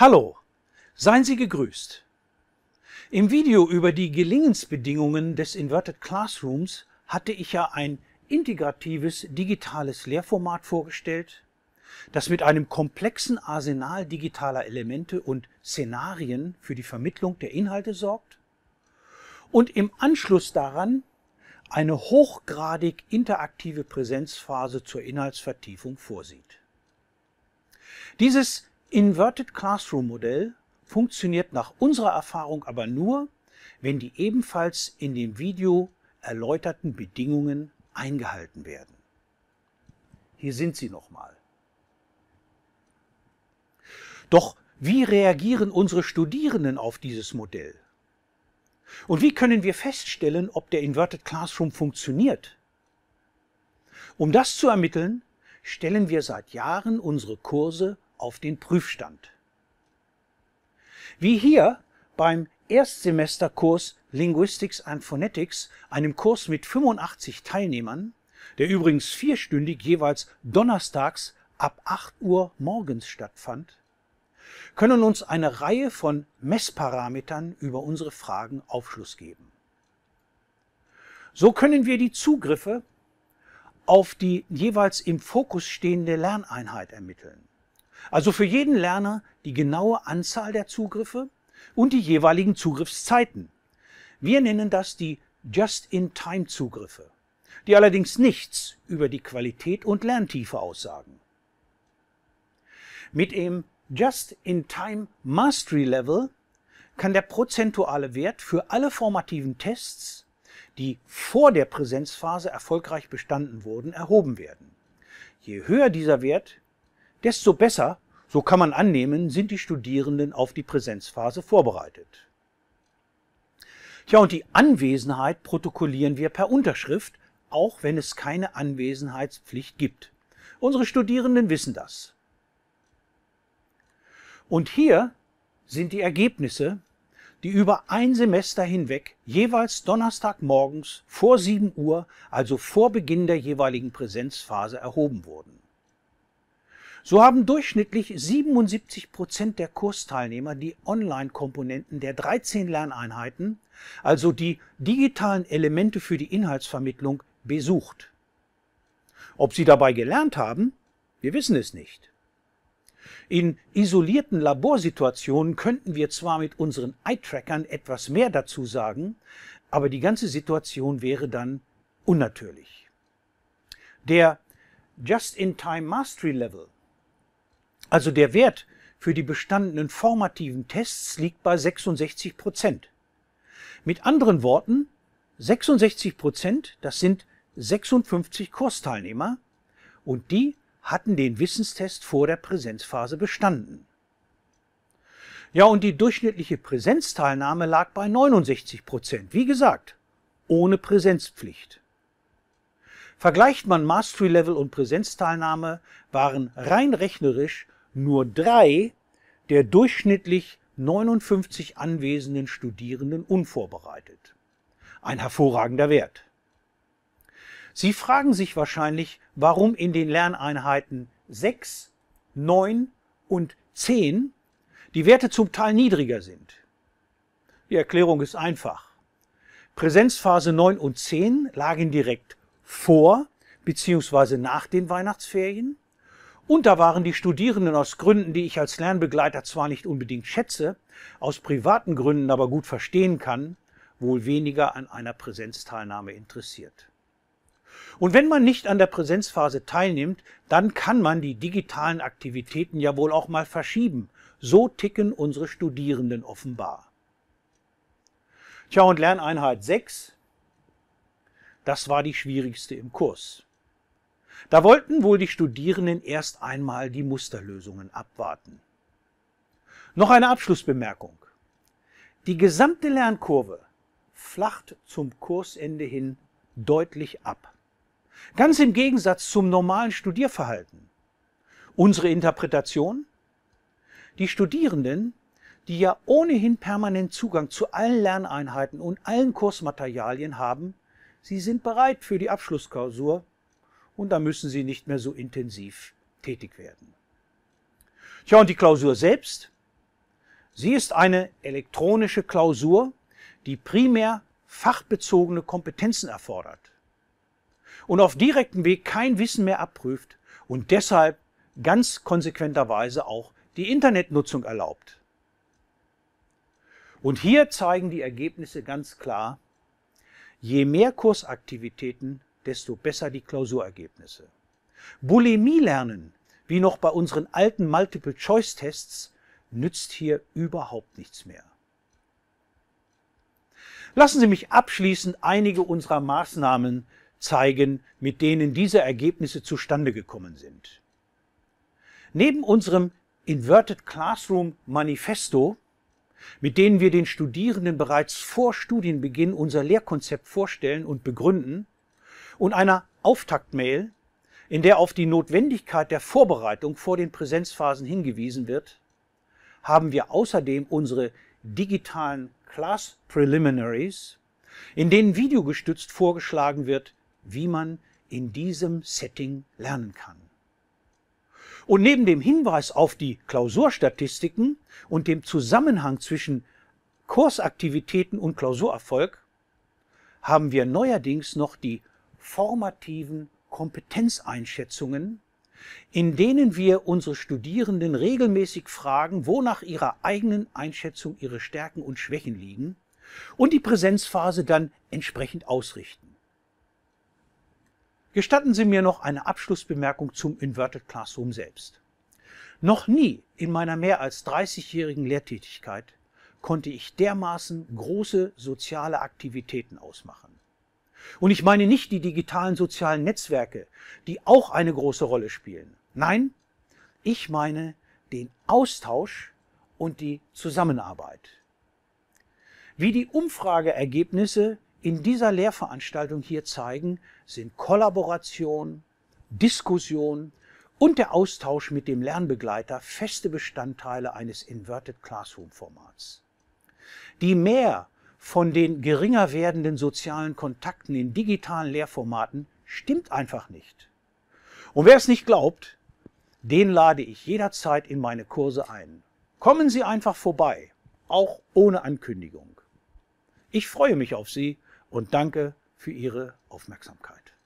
Hallo, seien Sie gegrüßt. Im Video über die Gelingensbedingungen des Inverted Classrooms hatte ich ja ein integratives digitales Lehrformat vorgestellt, das mit einem komplexen Arsenal digitaler Elemente und Szenarien für die Vermittlung der Inhalte sorgt und im Anschluss daran eine hochgradig interaktive Präsenzphase zur Inhaltsvertiefung vorsieht. Dieses Inverted Classroom Modell funktioniert nach unserer Erfahrung aber nur, wenn die ebenfalls in dem Video erläuterten Bedingungen eingehalten werden. Hier sind sie nochmal. Doch wie reagieren unsere Studierenden auf dieses Modell? Und wie können wir feststellen, ob der Inverted Classroom funktioniert? Um das zu ermitteln, stellen wir seit Jahren unsere Kurse auf den Prüfstand. Wie hier beim Erstsemesterkurs Linguistics and Phonetics, einem Kurs mit 85 Teilnehmern, der übrigens vierstündig jeweils donnerstags ab 8 Uhr morgens stattfand, können uns eine Reihe von Messparametern über unsere Fragen Aufschluss geben. So können wir die Zugriffe auf die jeweils im Fokus stehende Lerneinheit ermitteln. Also für jeden Lerner die genaue Anzahl der Zugriffe und die jeweiligen Zugriffszeiten. Wir nennen das die Just-in-Time-Zugriffe, die allerdings nichts über die Qualität und Lerntiefe aussagen. Mit dem Just-in-Time Mastery Level kann der prozentuale Wert für alle formativen Tests, die vor der Präsenzphase erfolgreich bestanden wurden, erhoben werden. Je höher dieser Wert, Desto besser, so kann man annehmen, sind die Studierenden auf die Präsenzphase vorbereitet. Tja, und die Anwesenheit protokollieren wir per Unterschrift, auch wenn es keine Anwesenheitspflicht gibt. Unsere Studierenden wissen das. Und hier sind die Ergebnisse, die über ein Semester hinweg jeweils Donnerstagmorgens vor 7 Uhr, also vor Beginn der jeweiligen Präsenzphase, erhoben wurden. So haben durchschnittlich 77 Prozent der Kursteilnehmer die Online-Komponenten der 13 Lerneinheiten, also die digitalen Elemente für die Inhaltsvermittlung, besucht. Ob sie dabei gelernt haben, wir wissen es nicht. In isolierten Laborsituationen könnten wir zwar mit unseren Eye-Trackern etwas mehr dazu sagen, aber die ganze Situation wäre dann unnatürlich. Der Just-in-Time Mastery Level also der Wert für die bestandenen formativen Tests liegt bei 66 Prozent. Mit anderen Worten, 66 Prozent, das sind 56 Kursteilnehmer und die hatten den Wissenstest vor der Präsenzphase bestanden. Ja, und die durchschnittliche Präsenzteilnahme lag bei 69 Prozent, wie gesagt, ohne Präsenzpflicht. Vergleicht man Mastery Level und Präsenzteilnahme, waren rein rechnerisch nur drei der durchschnittlich 59 anwesenden Studierenden unvorbereitet. Ein hervorragender Wert. Sie fragen sich wahrscheinlich, warum in den Lerneinheiten 6, 9 und 10 die Werte zum Teil niedriger sind. Die Erklärung ist einfach. Präsenzphase 9 und 10 lagen direkt vor bzw. nach den Weihnachtsferien und da waren die Studierenden aus Gründen, die ich als Lernbegleiter zwar nicht unbedingt schätze, aus privaten Gründen aber gut verstehen kann, wohl weniger an einer Präsenzteilnahme interessiert. Und wenn man nicht an der Präsenzphase teilnimmt, dann kann man die digitalen Aktivitäten ja wohl auch mal verschieben. So ticken unsere Studierenden offenbar. Tja, und Lerneinheit 6, das war die schwierigste im Kurs. Da wollten wohl die Studierenden erst einmal die Musterlösungen abwarten. Noch eine Abschlussbemerkung. Die gesamte Lernkurve flacht zum Kursende hin deutlich ab. Ganz im Gegensatz zum normalen Studierverhalten. Unsere Interpretation? Die Studierenden, die ja ohnehin permanent Zugang zu allen Lerneinheiten und allen Kursmaterialien haben, sie sind bereit für die Abschlussklausur und da müssen sie nicht mehr so intensiv tätig werden. Tja, und die Klausur selbst? Sie ist eine elektronische Klausur, die primär fachbezogene Kompetenzen erfordert und auf direktem Weg kein Wissen mehr abprüft und deshalb ganz konsequenterweise auch die Internetnutzung erlaubt. Und hier zeigen die Ergebnisse ganz klar, je mehr Kursaktivitäten, desto besser die Klausurergebnisse. Bulimie lernen, wie noch bei unseren alten Multiple-Choice-Tests, nützt hier überhaupt nichts mehr. Lassen Sie mich abschließend einige unserer Maßnahmen zeigen, mit denen diese Ergebnisse zustande gekommen sind. Neben unserem Inverted Classroom Manifesto, mit denen wir den Studierenden bereits vor Studienbeginn unser Lehrkonzept vorstellen und begründen, und einer Auftaktmail, in der auf die Notwendigkeit der Vorbereitung vor den Präsenzphasen hingewiesen wird, haben wir außerdem unsere digitalen Class Preliminaries, in denen videogestützt vorgeschlagen wird, wie man in diesem Setting lernen kann. Und neben dem Hinweis auf die Klausurstatistiken und dem Zusammenhang zwischen Kursaktivitäten und Klausurerfolg haben wir neuerdings noch die formativen Kompetenzeinschätzungen, in denen wir unsere Studierenden regelmäßig fragen, wo nach ihrer eigenen Einschätzung ihre Stärken und Schwächen liegen und die Präsenzphase dann entsprechend ausrichten. Gestatten Sie mir noch eine Abschlussbemerkung zum Inverted Classroom selbst. Noch nie in meiner mehr als 30-jährigen Lehrtätigkeit konnte ich dermaßen große soziale Aktivitäten ausmachen. Und ich meine nicht die digitalen sozialen Netzwerke, die auch eine große Rolle spielen. Nein, ich meine den Austausch und die Zusammenarbeit. Wie die Umfrageergebnisse in dieser Lehrveranstaltung hier zeigen, sind Kollaboration, Diskussion und der Austausch mit dem Lernbegleiter feste Bestandteile eines Inverted Classroom Formats. Die mehr von den geringer werdenden sozialen Kontakten in digitalen Lehrformaten stimmt einfach nicht. Und wer es nicht glaubt, den lade ich jederzeit in meine Kurse ein. Kommen Sie einfach vorbei, auch ohne Ankündigung. Ich freue mich auf Sie und danke für Ihre Aufmerksamkeit.